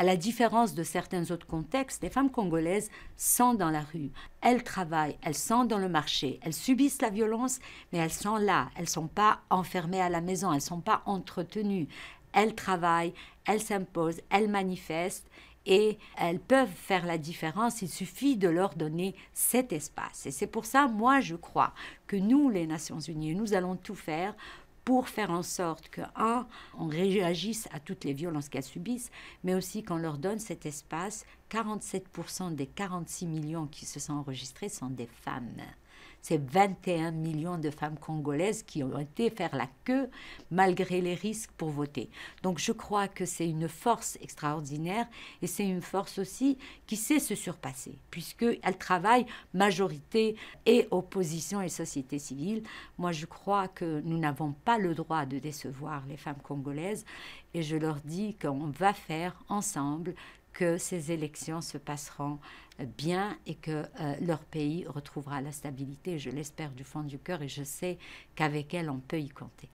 À la différence de certains autres contextes, les femmes congolaises sont dans la rue. Elles travaillent, elles sont dans le marché, elles subissent la violence, mais elles sont là. Elles ne sont pas enfermées à la maison, elles ne sont pas entretenues. Elles travaillent, elles s'imposent, elles manifestent et elles peuvent faire la différence, il suffit de leur donner cet espace. Et c'est pour ça, moi, je crois que nous, les Nations Unies, nous allons tout faire pour faire en sorte que, un, on réagisse à toutes les violences qu'elles subissent, mais aussi qu'on leur donne cet espace. 47% des 46 millions qui se sont enregistrés sont des femmes c'est 21 millions de femmes congolaises qui ont été faire la queue malgré les risques pour voter. Donc je crois que c'est une force extraordinaire et c'est une force aussi qui sait se surpasser, puisqu'elle travaille majorité et opposition et société civile. Moi je crois que nous n'avons pas le droit de décevoir les femmes congolaises et je leur dis qu'on va faire ensemble que ces élections se passeront euh, bien et que euh, leur pays retrouvera la stabilité, je l'espère du fond du cœur, et je sais qu'avec elle, on peut y compter.